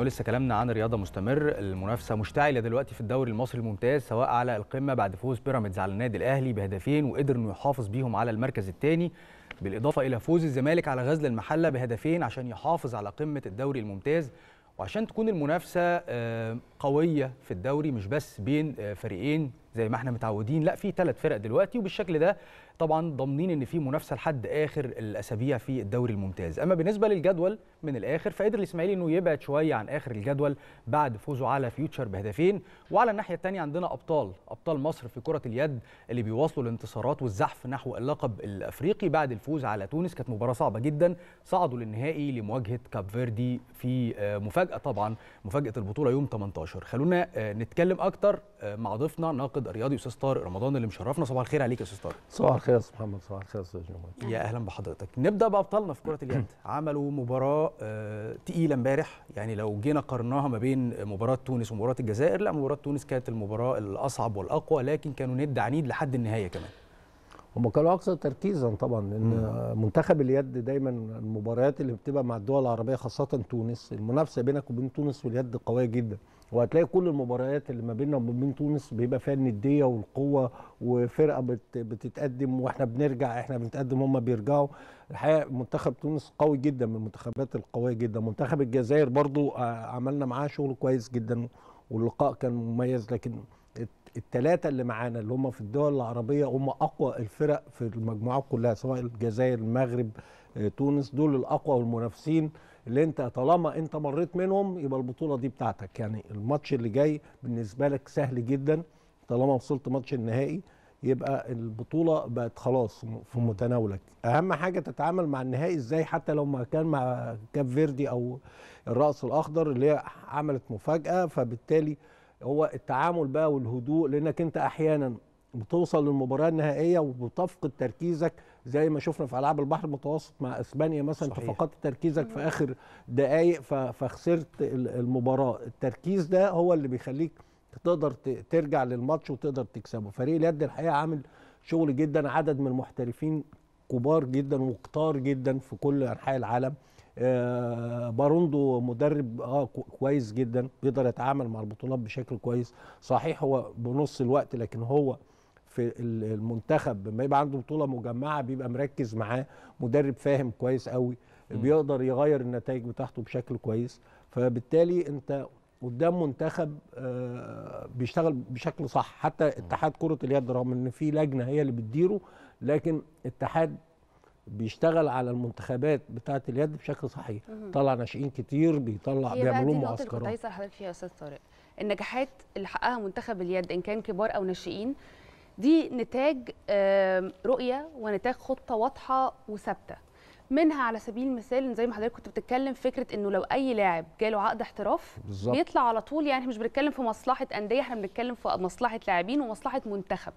ولسه كلامنا عن الرياضه مستمر المنافسه مشتعله دلوقتي في الدوري المصري الممتاز سواء على القمه بعد فوز بيراميدز على النادي الاهلي بهدفين وقدر انه يحافظ بيهم على المركز الثاني بالاضافه الى فوز الزمالك على غزل المحله بهدفين عشان يحافظ على قمه الدوري الممتاز وعشان تكون المنافسه آه، قويه في الدوري مش بس بين آه، فريقين زي ما احنا متعودين لا في ثلاث فرق دلوقتي وبالشكل ده طبعا ضامنين ان في منافسه لحد اخر الاسابيع في الدوري الممتاز اما بالنسبه للجدول من الاخر فقدر الاسماعيلي انه يبعد شويه عن اخر الجدول بعد فوزه على فيوتشر بهدفين وعلى الناحيه الثانيه عندنا ابطال ابطال مصر في كره اليد اللي بيواصلوا الانتصارات والزحف نحو اللقب الافريقي بعد الفوز على تونس كانت مباراه صعبه جدا صعدوا للنهائي لمواجهه كاب فيردي في آه، مفاجاه طبعا مفاجاه البطوله يوم 18 خلونا آه، نتكلم اكتر آه، مع ضيفنا ناقد رياضي استاذ طارق رمضان اللي مشرفنا صباح الخير عليك يا استاذ طارق صباح الخير الخير محمد صباح الخير استاذ جمال يا اهلا بحضرتك نبدا بابطالنا في كره اليد عملوا مباراه آه، تقيله امبارح يعني لو جينا قارناها ما بين مباراه تونس ومباراه الجزائر لا مباراه تونس كانت المباراه الاصعب والاقوى لكن كانوا ند عنيد لحد النهايه كمان هم كانوا اكثر تركيزا طبعا ان منتخب اليد دايما المباريات اللي بتبقى مع الدول العربيه خاصه تونس المنافسه بينك وبين تونس واليد قويه جدا وهتلاقي كل المباريات اللي ما بيننا وما بين تونس بيبقى فيها النديه والقوه وفرقه بتتقدم واحنا بنرجع احنا بنتقدم هم بيرجعوا الحقيقه منتخب تونس قوي جدا من المنتخبات القويه جدا منتخب الجزائر برضو آه، عملنا معاه شغل كويس جدا واللقاء كان مميز لكن التلاتة اللي معانا اللي هم في الدول العربيه هم اقوى الفرق في المجموعات كلها سواء الجزائر المغرب آه، تونس دول الاقوى والمنافسين اللي انت طالما انت مريت منهم يبقى البطوله دي بتاعتك يعني الماتش اللي جاي بالنسبه لك سهل جدا طالما وصلت ماتش النهائي يبقى البطوله بقت خلاص في متناولك اهم حاجه تتعامل مع النهائي ازاي حتى لو ما كان مع كاب فيردي او الرأس الاخضر اللي هي عملت مفاجاه فبالتالي هو التعامل بقى والهدوء لانك انت احيانا بتوصل للمباراه النهائيه وبتفقد تركيزك زي ما شفنا في العاب البحر المتوسط مع اسبانيا مثلا انت فقدت تركيزك في اخر دقائق فخسرت المباراه التركيز ده هو اللي بيخليك تقدر ترجع للماتش وتقدر تكسبه فريق اليد الحقيقه عامل شغل جدا عدد من المحترفين كبار جدا وكتار جدا في كل انحاء العالم آه، باروندو مدرب اه كويس جدا بيقدر يتعامل مع البطولات بشكل كويس صحيح هو بنص الوقت لكن هو في المنتخب لما يبقى عنده بطوله مجمعه بيبقى مركز معاه مدرب فاهم كويس قوي بيقدر يغير النتائج بتاعته بشكل كويس فبالتالي انت قدام منتخب آه، بيشتغل بشكل صح حتى اتحاد كره اليد رغم ان في لجنه هي اللي بتديره لكن اتحاد بيشتغل على المنتخبات بتاعه اليد بشكل صحيح طلع ناشئين كتير بيطلع بيعملوا معسكرات بيعمل لهم معسكرات كنت عايزه حضرتك فيها يا استاذ طارق النجاحات اللي حققها منتخب اليد ان كان كبار او ناشئين دي نتاج رؤيه ونتاج خطه واضحه وثابته منها على سبيل المثال زي ما حضرتك كنت بتتكلم فكره انه لو اي لاعب جاله عقد احتراف بالزبط. بيطلع على طول يعني احنا مش بنتكلم في مصلحه انديه احنا بنتكلم في مصلحه لاعبين ومصلحه منتخب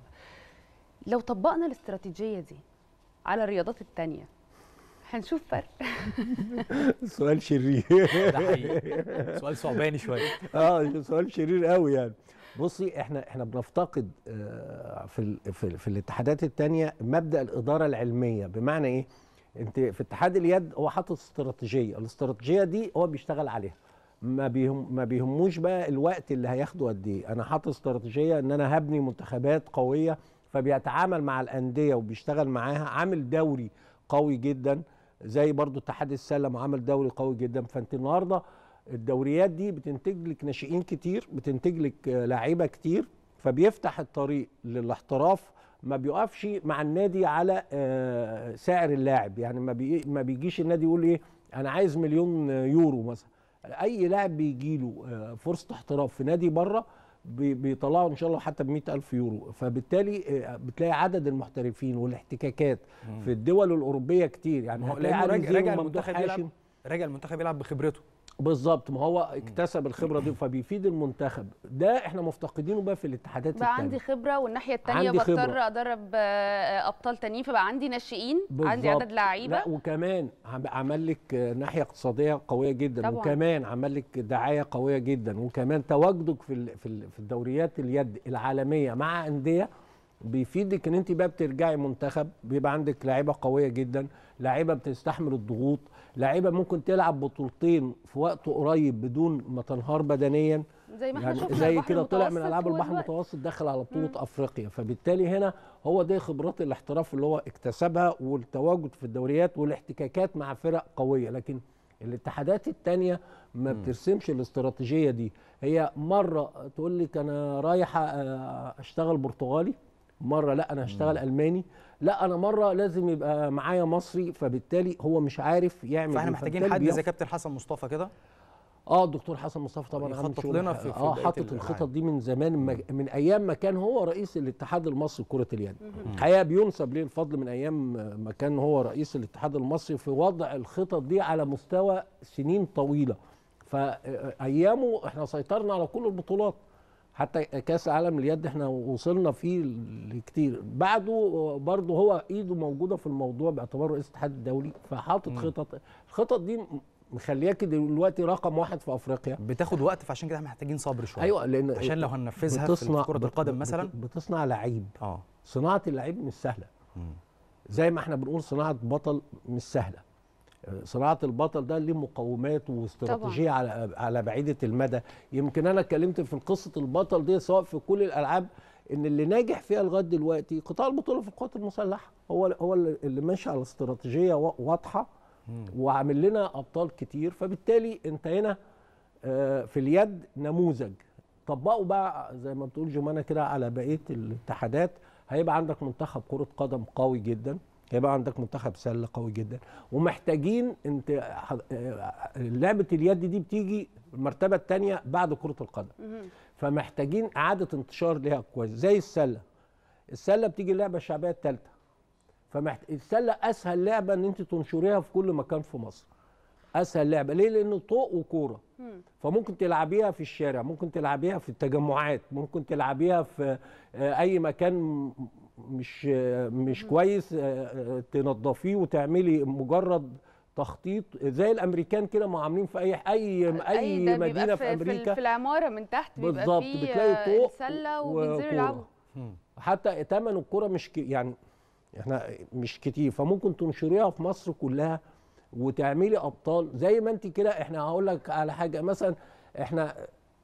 لو طبقنا الاستراتيجيه دي على الرياضات الثانيه هنشوف فرق سؤال شرير ده حقيقي سؤال صعباني شويه اه سؤال شرير قوي يعني بصي احنا احنا بنفتقد آه، في في, في الاتحادات الثانيه مبدا الاداره العلميه بمعنى ايه انت في اتحاد اليد هو حاطط استراتيجيه الاستراتيجيه دي هو بيشتغل عليها ما بيهم ما بيهموش بقى الوقت اللي هياخده قد ايه انا حاطط استراتيجيه ان انا هبني منتخبات قويه فبيتعامل مع الانديه وبيشتغل معاها عامل دوري قوي جدا زي برضو اتحاد السله عامل دوري قوي جدا فانت النهارده الدوريات دي بتنتج لك ناشئين كتير بتنتج لك آه، لعيبه كتير فبيفتح الطريق للاحتراف ما بيقفش مع النادي على آه، سعر اللاعب يعني ما بي ما بيجيش النادي يقول ايه انا عايز مليون آه، يورو مثلا اي لاعب بيجي له فرصه احتراف في نادي بره بيطلعوا ان شاء الله حتى ب ألف يورو فبالتالي بتلاقي عدد المحترفين والاحتكاكات في الدول الاوروبيه كتير يعني هتلاقي راجع المنتخب يلعب راجع المنتخب يلعب بخبرته بالظبط ما هو اكتسب الخبره دي فبيفيد المنتخب ده احنا مفتقدينه بقى في الاتحادات بقى التانية. عندي خبره والناحيه الثانيه بضطر ادرب آه، ابطال تانيين فبقى عندي ناشئين عندي عدد لعيبه وكمان عمل لك ناحيه اقتصاديه قويه جدا طبعا. وكمان عمل لك دعايه قويه جدا وكمان تواجدك في في الدوريات اليد العالميه مع انديه بيفيدك ان انت بقى بترجعي منتخب بيبقى عندك لعيبه قويه جدا لعيبه بتستحمل الضغوط لعيبه ممكن تلعب بطولتين في وقت قريب بدون ما تنهار بدنيا زي ما احنا يعني زي كده طلع من العاب البحر المتوسط دخل على بطوله مم. افريقيا فبالتالي هنا هو ده خبرات الاحتراف اللي هو اكتسبها والتواجد في الدوريات والاحتكاكات مع فرق قويه لكن الاتحادات الثانيه ما بترسمش الاستراتيجيه دي هي مره تقول لك انا رايحه آه، اشتغل برتغالي مره لا انا هشتغل الماني لا انا مره لازم يبقى معايا مصري فبالتالي هو مش عارف يعمل فاحنا إيه. محتاجين حد زي كابتن حسن مصطفى كده اه الدكتور حسن مصطفى طبعا خطط لنا في, في اه حاطط الخطط دي من زمان مج... من ايام ما كان هو رئيس الاتحاد المصري لكره اليد الحقيقه بينسب ليه الفضل من ايام ما كان هو رئيس الاتحاد المصري في وضع الخطط دي على مستوى سنين طويله فايامه احنا سيطرنا على كل البطولات حتى كاس العالم اليد احنا وصلنا فيه لكتير بعده برضه هو ايده موجوده في الموضوع باعتباره رئيس الاتحاد الدولي فحاطط خطط الخطط دي مخلياك دلوقتي رقم واحد في افريقيا بتاخد وقت فعشان كده احنا محتاجين صبر شويه ايوه لان عشان لو هننفذها بتصنع في كره القدم مثلا بتصنع لعيب اه صناعه اللعيب مش سهله زي ما احنا بنقول صناعه بطل مش سهله صناعه البطل ده ليه مقومات واستراتيجيه على على بعيده المدى يمكن انا اتكلمت في قصه البطل دي سواء في كل الالعاب ان اللي ناجح فيها لغايه دلوقتي قطاع البطوله في القوات المسلحه هو هو اللي ماشي على استراتيجيه واضحه وعامل لنا ابطال كتير فبالتالي انت هنا آه، في اليد نموذج طبقوا بقى زي ما بتقول جمانه كده على بقيه الاتحادات هيبقى عندك منتخب كره قدم قوي جدا هيبقى عندك منتخب سله قوي جدا ومحتاجين انت لعبه اليد دي بتيجي المرتبه الثانيه بعد كره القدم فمحتاجين اعاده انتشار ليها كويس زي السله السله بتيجي اللعبه الشعبيه الثالثه فمحت... السله اسهل لعبه ان انت تنشريها في كل مكان في مصر اسهل لعبه ليه لان طوق وكوره فممكن تلعبيها في الشارع ممكن تلعبيها في التجمعات ممكن تلعبيها في آه، اي مكان مش مش كويس آه، آه، تنظفيه وتعملي مجرد تخطيط زي الامريكان كده ما عاملين في اي اي اي مدينه في, في امريكا في العماره من تحت بيبقى فيه بتلاقي آه، طوق سله وبينزلوا يلعبوا حتى ثمن الكره مش ك... يعني احنا مش كتير فممكن تنشريها في مصر كلها وتعملي ابطال زي ما انت كده احنا هقول لك على حاجه مثلا احنا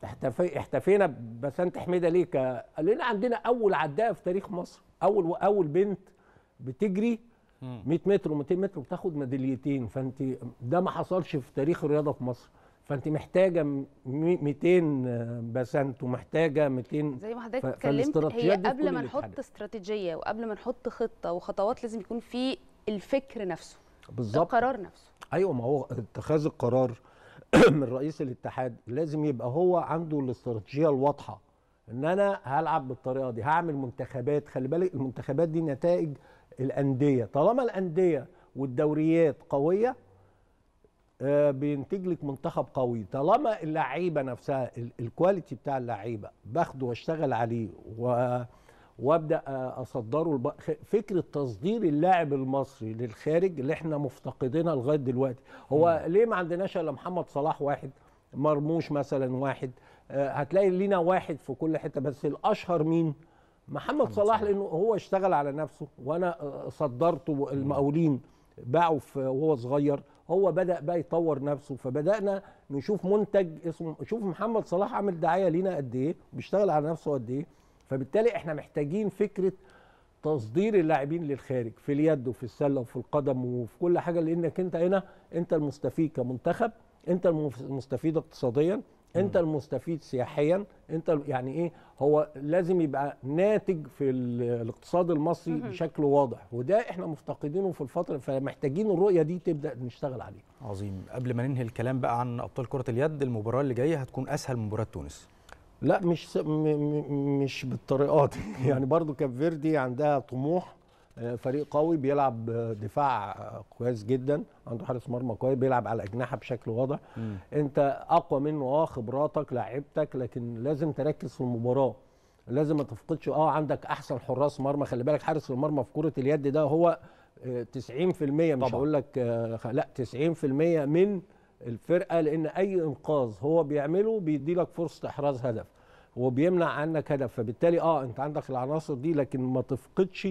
احتفي احتفينا بسانت حميده ليه ك... لان عندنا اول عداء في تاريخ مصر اول اول بنت بتجري 100 متر و200 متر وبتاخد ميداليتين فانت ده ما حصلش في تاريخ الرياضه في مصر فانت محتاجه 200 بسنت ومحتاجه 200 زي ما حضرتك اتكلمت هي قبل ما نحط استراتيجيه وقبل ما نحط خطه وخطوات لازم يكون في الفكر نفسه بالظبط القرار نفسه ايوه ما هو اتخاذ القرار من رئيس الاتحاد لازم يبقى هو عنده الاستراتيجيه الواضحه ان انا هلعب بالطريقه دي هعمل منتخبات خلي بالك المنتخبات دي نتائج الانديه طالما الانديه والدوريات قويه آه، بينتج لك منتخب قوي طالما اللعيبه نفسها الكواليتي بتاع اللعيبه باخده واشتغل عليه و وابدا آه، اصدره الب... فكره تصدير اللاعب المصري للخارج اللي احنا مفتقدينها لغايه دلوقتي هو م. ليه ما عندناش الا محمد صلاح واحد مرموش مثلا واحد آه، هتلاقي لينا واحد في كل حته بس الاشهر مين؟ محمد صلاح لانه هو اشتغل على نفسه وانا آه، صدرته المقاولين باعوا وهو صغير هو بدا بقى يطور نفسه فبدانا نشوف منتج اسمه شوف محمد صلاح عامل دعايه لينا قد ايه بيشتغل على نفسه قد ايه فبالتالي احنا محتاجين فكره تصدير اللاعبين للخارج في اليد وفي السله وفي القدم وفي كل حاجه لانك انت هنا انت المستفيد كمنتخب انت المستفيد اقتصاديا انت المستفيد سياحيا انت يعني ايه هو لازم يبقى ناتج في الاقتصاد المصري بشكل واضح وده احنا مفتقدينه في الفتره فمحتاجين الرؤيه دي تبدا نشتغل عليها عظيم قبل ما ننهي الكلام بقى عن ابطال كره اليد المباراه اللي جايه هتكون اسهل من مباراه تونس لا مش س... م... م... مش بالطريقه دي يعني برضو كاب فيردي عندها طموح آه، فريق قوي بيلعب دفاع آه، كويس جدا عنده حارس مرمى كويس بيلعب على اجنحه بشكل واضح م. انت اقوى منه اه خبراتك لعيبتك لكن لازم تركز في المباراه لازم ما تفقدش اه عندك احسن حراس مرمى خلي بالك حارس المرمى في كره اليد ده هو 90% آه، مش هقول لك لا 90% من الفرقه لان اي انقاذ هو بيعمله بيدي لك فرصه احراز هدف وبيمنع عنك هدف فبالتالي اه انت عندك العناصر دي لكن ما تفقدش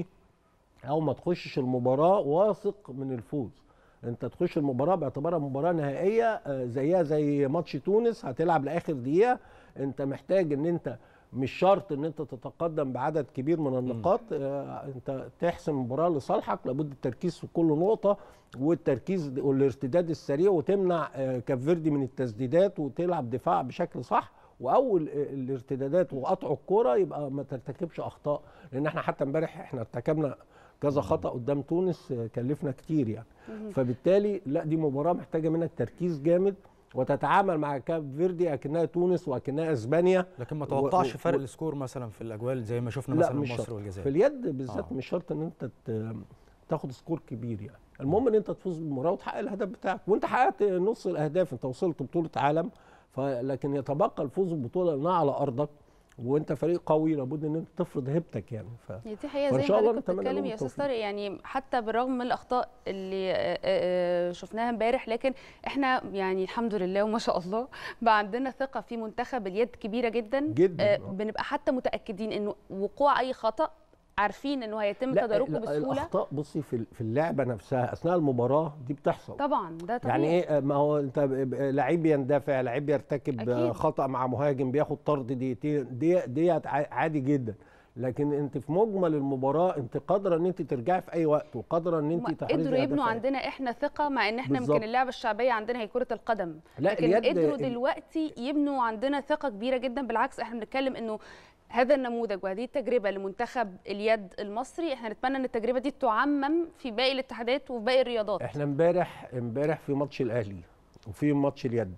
او ما تخشش المباراه واثق من الفوز انت تخش المباراه باعتبارها مباراه نهائيه آه، زيها زي ماتش تونس هتلعب لاخر دقيقه انت محتاج ان انت مش شرط ان انت تتقدم بعدد كبير من النقاط اه انت تحسم المباراه لصالحك لابد التركيز في كل نقطه والتركيز والارتداد السريع وتمنع اه كافيردي من التسديدات وتلعب دفاع بشكل صح واول آه، الارتدادات وقطع الكوره يبقى ما ترتكبش اخطاء لان احنا حتى امبارح احنا ارتكبنا كذا خطا قدام تونس آه، كلفنا كتير يعني فبالتالي لا دي مباراه محتاجه منك تركيز جامد وتتعامل مع كاب فيردي اكنها تونس واكنها اسبانيا لكن ما توقعش و... فرق السكور مثلا في الاجوال زي ما شفنا مثلا مش مصر والجزائر في اليد بالذات آه. مش شرط ان انت ت... تاخد سكور كبير يعني المهم ان انت تفوز بالمباراه وتحقق الهدف بتاعك وانت حققت نص الاهداف انت وصلت بطوله عالم لكن يتبقى الفوز بالبطوله على ارضك وانت فريق قوي لابد ان انت تفرض هيبتك يعني ف... يعني دي حقيقه زي ما حضرتك بتتكلم يا استاذ طارق يعني حتى بالرغم من الاخطاء اللي آه، آه، آه، شفناها امبارح لكن احنا يعني الحمد لله وما شاء الله بقى عندنا ثقه في منتخب اليد كبيره جدا جدا بنبقى حتى متاكدين انه وقوع اي خطا عارفين انه هيتم تداركه بسهوله الاخطاء بصي في اللعبه نفسها اثناء المباراه دي بتحصل طبعا ده طبيعي يعني ايه ما هو انت لعيب يندفع لعيب يرتكب أكيد. خطا مع مهاجم بياخد طرد دقيقتين دي ديت عادي جدا لكن انت في مجمل المباراه انت قادره ان انت ترجعي في اي وقت وقادره ان انت تحرزي قدروا يبنوا يعني. عندنا احنا ثقه مع ان احنا بالزبط. يمكن اللعبه الشعبيه عندنا هي كره القدم لا لكن قدروا دلوقتي يبنوا عندنا ثقه كبيره جدا بالعكس احنا بنتكلم انه هذا النموذج وهذه التجربه لمنتخب اليد المصري احنا نتمنى ان التجربه دي تعمم في باقي الاتحادات وفي باقي الرياضات احنا امبارح امبارح في ماتش الاهلي وفي ماتش اليد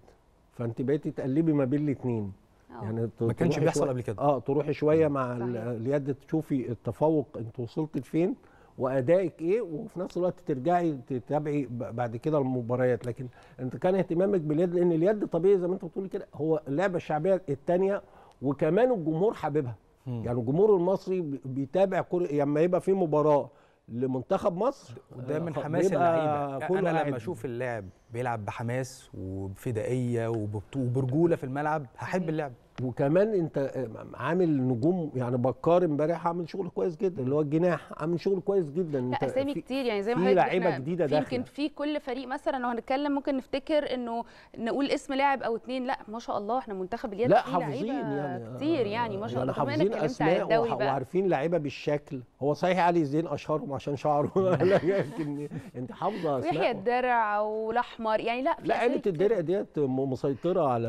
فانت بقيتي تقلبي ما بين الاثنين آه. يعني ما كانش بيحصل قبل كده اه تروحي شويه مع اليد تشوفي التفوق انت وصلت لفين وادائك ايه وفي نفس الوقت ترجعي تتابعي بعد كده المباريات لكن انت كان اهتمامك باليد لان اليد طبيعي زي ما انت بتقولي كده هو اللعبه الشعبيه الثانيه وكمان الجمهور حاببها يعني الجمهور المصري بيتابع كل لما يبقى في مباراه لمنتخب مصر وده من آه، حماس اللعيبه انا لما اشوف اللاعب بيلعب بحماس وبفدائيه وبرجوله في الملعب هحب اللعب وكمان انت عامل نجوم يعني بكار امبارح عامل شغل كويس جدا اللي هو الجناح عامل شغل كويس جدا لا اسامي كتير يعني زي ما حضرتك لعيبه جديده داخل يمكن في كل فريق مثلا لو هنتكلم ممكن نفتكر انه نقول اسم لاعب او اثنين لا ما شاء الله احنا منتخب اليد لا حافظين يعني كتير يعني ما شاء يعني الله يعني حافظين اسماء وعارفين لعيبه بالشكل هو صحيح علي زين اشهرهم عشان شعره لكن انت حافظه اسماء يحيى الدرع والاحمر يعني لا لا لعيبه الدرع ديت مسيطره على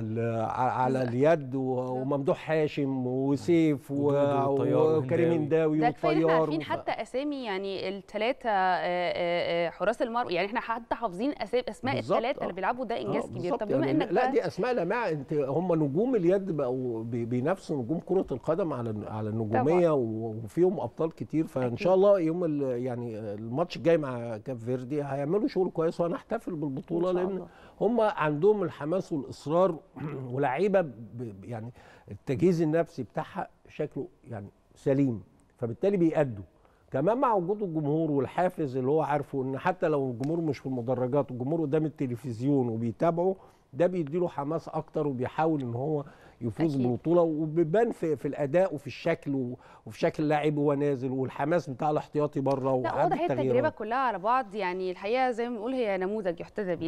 على اليد و وممدوح هاشم وسيف وكريم هنداوي ده كفايه احنا عارفين حتى اسامي يعني الثلاثه آه، آه، آه، حراس المرمى يعني احنا حتى حافظين اسماء الثلاثه اللي بيلعبوا ده انجاز كبير طب بما يعني انك لا دي اسماء لامعه انت هم نجوم اليد بقوا بينافسوا نجوم كره القدم على على النجوميه وفيهم ابطال كتير فان شاء الله يوم يعني الماتش الجاي مع كاب فيردي هيعملوا شغل كويس وهنحتفل بالبطوله لان هم عندهم الحماس والاصرار ولاعيبه يعني التجهيز النفسي بتاعها شكله يعني سليم فبالتالي بيأدوا كمان مع وجود الجمهور والحافز اللي هو عارفه ان حتى لو الجمهور مش في المدرجات الجمهور قدام التلفزيون وبيتابعه ده بيديله حماس اكتر وبيحاول ان هو يفوز بالبطوله وبيبان في, في الاداء وفي الشكل وفي شكل اللاعب وهو نازل والحماس بتاع الاحتياطي بره لا واضح التجربه كلها على بعض يعني الحقيقه زي ما بنقول هي نموذج يحتذى به